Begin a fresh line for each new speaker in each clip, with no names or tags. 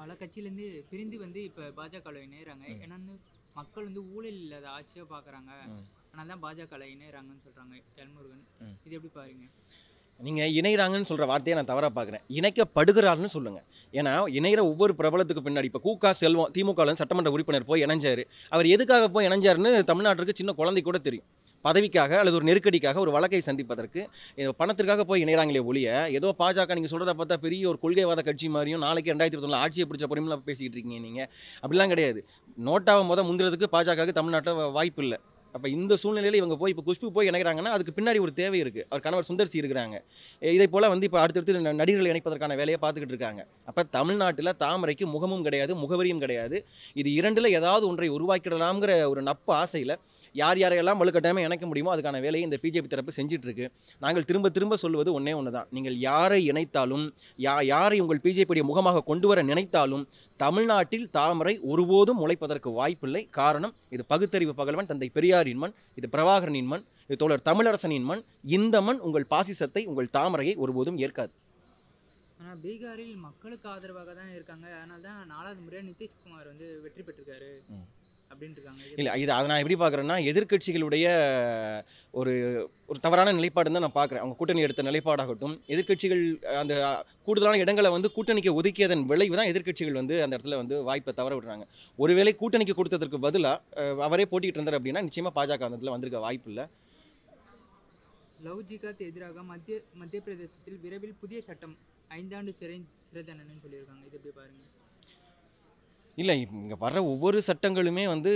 பல கட்சியிலேருந்து பிரிந்து வந்து இப்போ பாஜகவில் இணையிறாங்க ஏன்னா மக்கள் வந்து ஊழல் இல்லாத ஆட்சியாக பார்க்குறாங்க ஆனால் தான் பாஜகவில் இணையிறாங்கன்னு சொல்கிறாங்க எல்முருகன் இது எப்படி பாருங்க
நீங்கள் இணைகிறாங்கன்னு சொல்கிற வார்த்தையை நான் தவறாக பார்க்குறேன் இணைக்கப்படுகிறாருன்னு சொல்லுங்கள் ஏன்னா இணைகிற ஒவ்வொரு பிரபலத்துக்கு பின்னாடி இப்போ கூக்கா செல்வம் திமுகவில் சட்டமன்ற உறுப்பினர் போய் இணைஞ்சார் அவர் எதுக்காக போய் இணைஞ்சாருன்னு தமிழ்நாட்டிற்கு சின்ன குழந்தை கூட தெரியும் பதவிக்காக அல்லது ஒரு நெருக்கடிக்காக ஒரு வழக்கை சந்திப்பதற்கு பணத்திற்காக போய் இணைகிறாங்களே ஒழிய ஏதோ பாஜக நீங்கள் சொல்கிறத பார்த்தா பெரிய ஒரு கொள்கைவாத கட்சி மாதிரியும் நாளைக்கு ரெண்டாயிரத்தி இருபத்தொன்னில் ஆட்சியை பிடிச்ச பொறுமையில் பேசிக்கிட்டு இருக்கீங்க நீங்கள் அப்படிலாம் கிடையாது நோட்டாவை மொதல் முந்திரதுக்கு பாஜகவுக்கு தமிழ்நாட்டில் வாய்ப்பு இல்லை அப்போ இந்த சூழ்நிலையில் இவங்க போய் இப்போ குஷ்பு போய் இணைகிறாங்கன்னா அதுக்கு பின்னாடி ஒரு தேவை இருக்குது அவர் கணவர் சுந்தர்சி இருக்கிறாங்க இதை போல் வந்து இப்போ அடுத்தடுத்து நடிகர்கள் இணைப்பதற்கான வேலையை பார்த்துக்கிட்டு இருக்காங்க அப்போ தமிழ்நாட்டில் தாமரைக்கு முகமும் கிடையாது முகவரியும் கிடையாது இது இரண்டில் ஏதாவது ஒன்றை உருவாக்கிடலாம்ங்கிற ஒரு நப்பு ஆசையில் யார் யாரையெல்லாம் வலுக்கட்டாமல் இணைக்க முடியுமோ அதுக்கான வேலையை இந்த பிஜேபி தரப்பு செஞ்சிட்ருக்கு நாங்கள் திரும்ப திரும்ப சொல்வது ஒன்றே ஒன்று தான் நீங்கள் யாரை இணைத்தாலும் யா யாரை உங்கள் பிஜேபியுடைய முகமாக கொண்டு வர நினைத்தாலும் தமிழ்நாட்டில் தாமரை ஒருபோதும் முளைப்பதற்கு வாய்ப்பில்லை காரணம் இது பகுத்தறிவு பகல்வன் தந்தை பெரியாரின் மண் இது பிரபாகரனின் மண் இது தோழர் தமிழரசனின் மண் இந்த மண் உங்கள் பாசிசத்தை உங்கள் தாமரையை ஒருபோதும் ஏற்காது
ஆனால் பீகாரில் மக்களுக்கு ஆதரவாக தான் இருக்காங்க அதனால தான் நாலாவது முறையாக நிதிஷ்குமார் வந்து வெற்றி பெற்றிருக்காரு இல்லை இது அதை நான்
எப்படி பார்க்குறேன்னா எதிர்கட்சிகளுடைய ஒரு ஒரு தவறான நிலைப்பாடு தான் நான் பார்க்குறேன் அவங்க கூட்டணி எடுத்த நிலைப்பாடாகட்டும் எதிர்கட்சிகள் அந்த கூடுதலான இடங்களை வந்து கூட்டணிக்கு ஒதுக்கியதன் விளைவு தான் எதிர்கட்சிகள் வந்து அந்த இடத்துல வந்து வாய்ப்பை தவற விடுறாங்க ஒருவேளை கூட்டணிக்கு கொடுத்ததற்கு பதிலாக அவரே போட்டிகிட்டு இருந்தார் அப்படின்னா நிச்சயமாக பாஜக அந்த இடத்துல வந்திருக்க வாய்ப்பு இல்லை
லவ்ஜிகாத் எதிராக மத்திய மத்திய பிரதேசத்தில் விரைவில் புதிய சட்டம் ஐந்தாண்டு சிறை சிறை சொல்லியிருக்காங்க இது எப்படி பாருங்கள்
இல்லை இங்கே வர்ற ஒவ்வொரு சட்டங்களுமே வந்து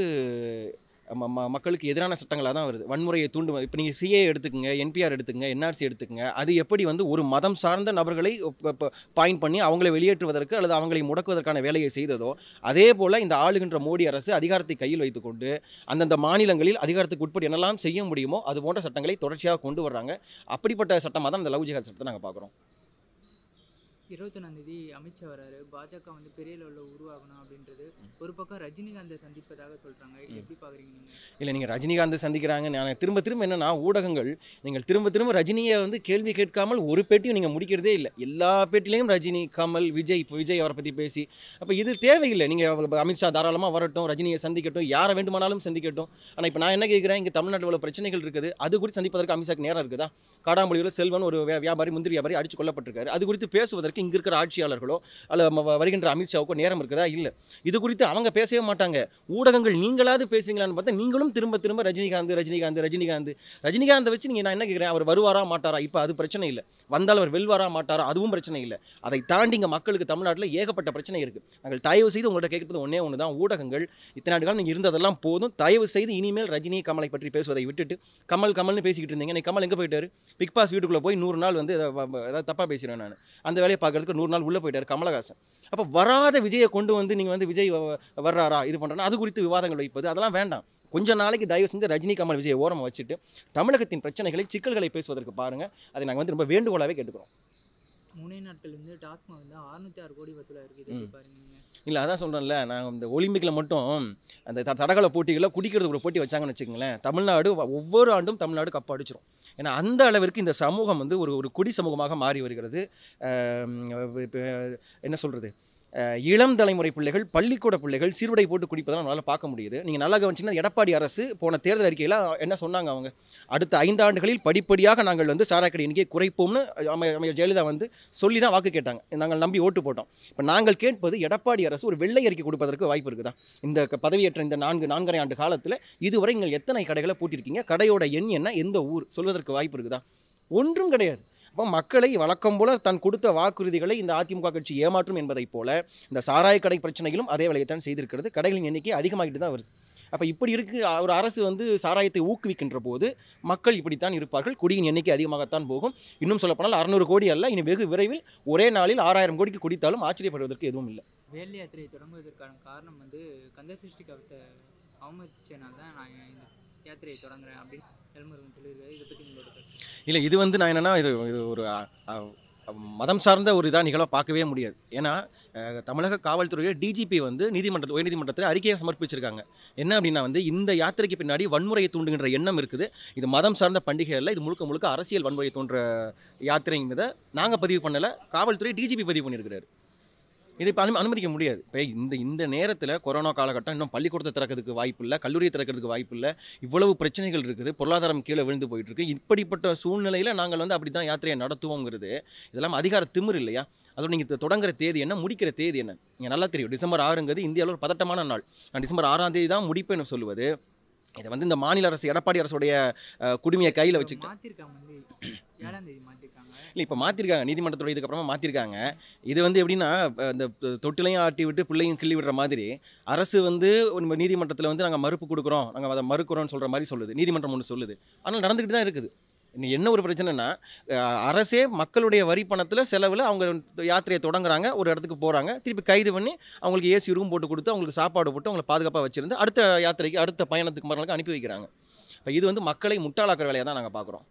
மக்களுக்கு எதிரான சட்டங்களாக தான் வருது வன்முறையை தூண்டு இப்போ நீங்கள் சிஏ எடுத்துக்கோங்க என்பிஆர் எடுத்துக்கோங்க என்ஆர்சி எடுத்துக்கங்க அது எப்படி வந்து ஒரு மதம் சார்ந்த நபர்களை பாயிண்ட் பண்ணி அவங்களை வெளியேற்றுவதற்கு அல்லது அவங்களை முடக்குவதற்கான வேலையை செய்ததோ அதே போல் இந்த ஆளுகின்ற மோடி அரசு அதிகாரத்தை கையில் வைத்துக்கொண்டு அந்தந்த மாநிலங்களில் அதிகாரத்துக்கு உட்பட்டு என்னெல்லாம் செய்ய முடியுமோ அது போன்ற சட்டங்களை தொடர்ச்சியாக கொண்டு வர்றாங்க அப்படிப்பட்ட சட்டமாக தான் இந்த லவ் ஜிஹாத் சட்டத்தை நாங்கள் பார்க்குறோம்
இருபத்தொன்னாந்தேதி அமித்ஷா வராரு பாஜக வந்து பெரிய லெவலில் உருவாகணும் அப்படின்றது ஒரு பக்கம் ரஜினிகாந்தை சந்திப்பதாக சொல்கிறாங்க எப்படி பார்க்குறீங்க
இல்லை நீங்கள் ரஜினிகாந்தை சந்திக்கிறாங்க நான் திரும்ப திரும்ப என்னென்னா ஊடகங்கள் நீங்கள் திரும்ப திரும்ப ரஜினியை வந்து கேள்வி கேட்காமல் ஒரு பேட்டியும் நீங்கள் முடிக்கிறதே இல்லை எல்லா பேட்டிலையும் ரஜினி கமல் விஜய் இப்போ விஜய் அவரை பற்றி பேசி அப்போ இது தேவையில்லை நீங்கள் அமித்ஷா தாராளமாக வரட்டும் ரஜினியை சந்திக்கட்டும் யாரை வேண்டுமானாலும் சந்திக்கட்டும் ஆனால் இப்போ நான் என்ன கேட்குறேன் இங்கே தமிழ்நாட்டில் உள்ள பிரச்சனைகள் இருக்குது அது குறித்து சந்திப்பதற்கு அமித்ஷாக்கு நேரம் இருக்குதா காடாம்பொழியில் செல்வன் ஒரு வியாபாரி முந்திரி வியாபாரி அடிச்சு கொல்லப்பட்டிருக்காரு அது குறித்து பேசுவதற்கு பேசுவதற்கு இங்கே இருக்கிற ஆட்சியாளர்களோ அல்ல வருகின்ற அமித்ஷாவுக்கோ நேரம் இருக்குதா இல்லை இது குறித்து அவங்க பேசவே மாட்டாங்க ஊடகங்கள் நீங்களாவது பேசுவீங்களான்னு பார்த்தா நீங்களும் திரும்ப திரும்ப ரஜினிகாந்த் ரஜினிகாந்த் ரஜினிகாந்த் ரஜினிகாந்தை வச்சு நீங்கள் நான் என்ன கேட்குறேன் அவர் வருவாரா மாட்டாரா இப்போ அது பிரச்சனை இல்லை வந்தால் அவர் வெல்வாரா மாட்டாரா அதுவும் பிரச்சனை இல்லை அதை தாண்டி இங்கே மக்களுக்கு தமிழ்நாட்டில் ஏகப்பட்ட பிரச்சனை இருக்குது நாங்கள் தயவு செய்து உங்கள்கிட்ட கேட்கறது ஒன்றே ஒன்று தான் ஊடகங்கள் இத்தனை ஆண்டுகள் நீங்கள் இருந்ததெல்லாம் போதும் தயவு செய்து இனிமேல் ரஜினி கமலை பற்றி பேசுவதை விட்டுட்டு கமல் கமல்னு பேசிக்கிட்டு இருந்தீங்க இன்னைக்கு கமல் எங்கே போயிட்டார் பிக் பாஸ் வீட்டுக்குள்ளே போய் நூறு நாள் வந்து ஏதாவது தப்பாக பேசுகிறேன் நான் அந்த வேலையை பார்க்குறதுக்கு நூறு நாள் உள்ளே போயிட்டார் கமலஹாசன் அப்போ வராத விஜயை கொண்டு வந்து நீங்கள் வந்து விஜய் வர்றாரா இது பண்ணுறா அது குறித்து விவாதங்கள் வைப்பது அதெல்லாம் வேண்டாம் கொஞ்ச நாளைக்கு தயவு செஞ்சு ரஜினி கமல் விஜய் ஓரமாக வச்சுட்டு தமிழகத்தின் பிரச்சனைகளை சிக்கல்களை பேசுவதற்கு பாருங்கள் அதை நாங்கள் வந்து ரொம்ப வேண்டுகோளாகவே கேட்டுக்கிறோம்
முனை நாட்கள் வந்து டாஸ்மாக வந்து அறுநூத்தி ஆறு கோடி வசூலாக இருக்குது பாருங்க
இல்லை அதான் சொல்கிறேன்ல நாங்கள் இந்த ஒலிம்பிக்கில் மட்டும் அந்த தடகள போட்டிகளில் குடிக்கிறதுக்கு ஒரு போட்டி வச்சாங்கன்னு வச்சுக்கோங்களேன் தமிழ்நாடு ஒவ்வொரு ஆண்டும் தமிழ்நாடு கப் அடிச்சிடும் ஏன்னா அந்த அளவிற்கு இந்த சமூகம் வந்து ஒரு ஒரு குடி சமூகமாக மாறி வருகிறது என்ன சொல்கிறது இளம் தலைமுறை பிள்ளைகள் பள்ளிக்கூட பிள்ளைகள் சீருடை போட்டு குடிப்பதெல்லாம் நம்மளால் பார்க்க முடியுது நீங்கள் நல்லா கவனிச்சிங்கன்னா எடப்பாடி அரசு போன தேர்தல் அறிக்கையில் என்ன சொன்னாங்க அவங்க அடுத்த ஐந்தாண்டுகளில் படிப்படியாக நாங்கள் வந்து சாராக்கடி எண்ணிக்கை குறைப்போம்னு அமைய ஜெயலலிதா வந்து சொல்லி தான் வாக்கு கேட்டாங்க நாங்கள் நம்பி ஓட்டு போட்டோம் இப்போ நாங்கள் கேட்பது எடப்பாடி அரசு ஒரு வெள்ளை அறிக்கை கொடுப்பதற்கு வாய்ப்பு இருக்குதா இந்த பதவியேற்ற இந்த நான்கு நான்கரை ஆண்டு காலத்தில் இதுவரை நீங்கள் எத்தனை கடைகளை பூட்டியிருக்கீங்க கடையோட எண் என்ன எந்த ஊர் சொல்வதற்கு வாய்ப்பு இருக்குதா ஒன்றும் கிடையாது அப்போ மக்களை வழக்கம் போல தன் கொடுத்த வாக்குறுதிகளை இந்த அதிமுக கட்சி ஏமாற்றும் என்பதைப் போல இந்த சாராய கடை பிரச்சனையிலும் அதே வேலையைத்தான் செய்திருக்கிறது கடைகளின் எண்ணிக்கை அதிகமாகிட்டு தான் வருது அப்போ இப்படி இருக்கு ஒரு அரசு வந்து சாராயத்தை ஊக்குவிக்கின்ற போது மக்கள் இப்படித்தான் இருப்பார்கள் குடியின் எண்ணிக்கை அதிகமாகத்தான் போகும் இன்னும் சொல்லப்போனால் அறுநூறு கோடி அல்ல இனி வெகு விரைவில் ஒரே நாளில் ஆறாயிரம் கோடிக்கு குடித்தாலும் ஆச்சரியப்படுவதற்கு எதுவும் இல்லை
வேலை யாத்திரையை தொடங்குவதற்கான காரணம் வந்து கந்தசிருஷ்டி கவித்த அவமதிச்சனால தான் நான் இந்த யாத்திரையை தொடங்குறேன் அப்படின்னு எல்முருகன் சொல்லியிருக்காரு இதை பற்றி உங்களோட
இல்லை இது வந்து நான் என்னென்னா இது இது ஒரு மதம் சார்ந்த ஒரு இதாக நிகழ்வாக பார்க்கவே முடியாது ஏன்னா தமிழக காவல்துறையை டிஜிபி வந்து நீதிமன்றத்தில் உயர்நீதிமன்றத்தில் அறிக்கையை சமர்ப்பிச்சிருக்காங்க என்ன அப்படின்னா வந்து இந்த யாத்திரைக்கு பின்னாடி வன்முறையை தூண்டுகின்ற எண்ணம் இருக்குது இது மதம் சார்ந்த பண்டிகை இது முழுக்க முழுக்க அரசியல் வன்முறையை தோன்ற யாத்திரைங்கிறத நாங்கள் பதிவு பண்ணலை காவல்துறை டிஜிபி பதிவு பண்ணியிருக்கிறாரு இதை இப்போ அனு அனுமதிக்க முடியாது இப்போ இந்த இந்த நேரத்தில் கொரோனா காலகட்டம் இன்னும் பள்ளிக்கூடத்தை திறக்கிறதுக்கு வாய்ப்பு இல்லை கல்லூரியை திறக்கிறதுக்கு வாய்ப்பு இல்லை இவ்வளவு பிரச்சனைகள் இருக்குது பொருளாதாரம் கீழே விழுந்து போயிட்டு இருக்கு இப்படிப்பட்ட சூழ்நிலையில் நாங்கள் வந்து அப்படி தான் யாத்திரையை நடத்துவோங்கிறது இதெல்லாம் அதிகார திமிர் இல்லையா அதோட நீங்கள் தொடங்குற தேதி என்ன முடிக்கிற தேதி என்ன நீங்கள் நல்லா தெரியும் டிசம்பர் ஆறுங்கிறது இந்தியாவில் ஒரு பதட்டமான நாள் நான் டிசம்பர் ஆறாம் தேதி தான் முடிப்பேன் சொல்லுவது இதை வந்து இந்த மாநில அரசு எடப்பாடி அரசுடைய குடுமையை கையில்
வச்சுக்கிட்டு
இல்லை இப்போ மாற்றிருக்காங்க நீதிமன்றத்தோட இதுக்கப்புறமா மாற்றிருக்காங்க இது வந்து எப்படின்னா இந்த தொட்டிலையும் ஆட்டி விட்டு பிள்ளையும் கிள்ளி விடுற மாதிரி அரசு வந்து நீதிமன்றத்தில் வந்து நாங்கள் மறுப்பு கொடுக்குறோம் நாங்கள் அதை மறுக்கிறோம்னு சொல்கிற மாதிரி சொல்லுது நீதிமன்றம் ஒன்று சொல்லுது ஆனால் நடந்துக்கிட்டு தான் இருக்குது என்ன ஒரு பிரச்சனைனா அரசே மக்களுடைய வரி பணத்தில் செலவில் அவங்க யாத்திரையை தொடங்குறாங்க ஒரு இடத்துக்கு போகிறாங்க திருப்பி கைது பண்ணி அவங்களுக்கு ஏசி ரூம் போட்டு கொடுத்து அவங்களுக்கு சாப்பாடு போட்டு அவங்களை பாதுகாப்பாக வச்சுருந்து அடுத்த யாத்திரைக்கு அடுத்த பயணத்துக்கு மரங்களுக்கு அனுப்பி வைக்கிறாங்க இப்போ இது வந்து மக்களை முட்டாளாக்கிற வேலையை தான் நாங்கள் பார்க்குறோம்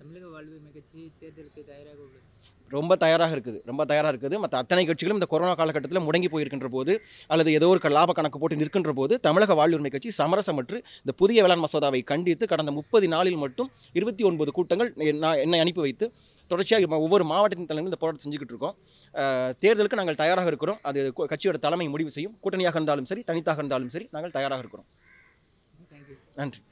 தமிழக வாழ்வுரிமை கட்சி தேர்தலுக்கு தயாராக
உள்ளது ரொம்ப தயாராக இருக்குது ரொம்ப தயாராக இருக்குது மற்ற அத்தனை கட்சிகளும் இந்த கொரோனா காலகட்டத்தில் முடங்கி போயிருக்கின்ற போது அல்லது ஏதோ ஒரு லாப கணக்கு போட்டு நிற்கின்ற போது தமிழக வாழ்வுரிமை கட்சி சமரசமற்று இந்த புதிய வேளாண் மசோதாவை கண்டித்து கடந்த முப்பது நாளில் மட்டும் இருபத்தி ஒன்பது கூட்டங்கள் என்னை அனுப்பி வைத்து தொடர்ச்சியாக ஒவ்வொரு மாவட்டத்தின் தலைமையில் இந்த போராட்டம் செஞ்சுக்கிட்டு இருக்கோம் தேர்தலுக்கு நாங்கள் தயாராக இருக்கிறோம் அது கட்சியோட தலைமை முடிவு செய்யும் கூட்டணியாக இருந்தாலும் சரி தனித்தாக இருந்தாலும் சரி நாங்கள் தயாராக இருக்கிறோம் நன்றி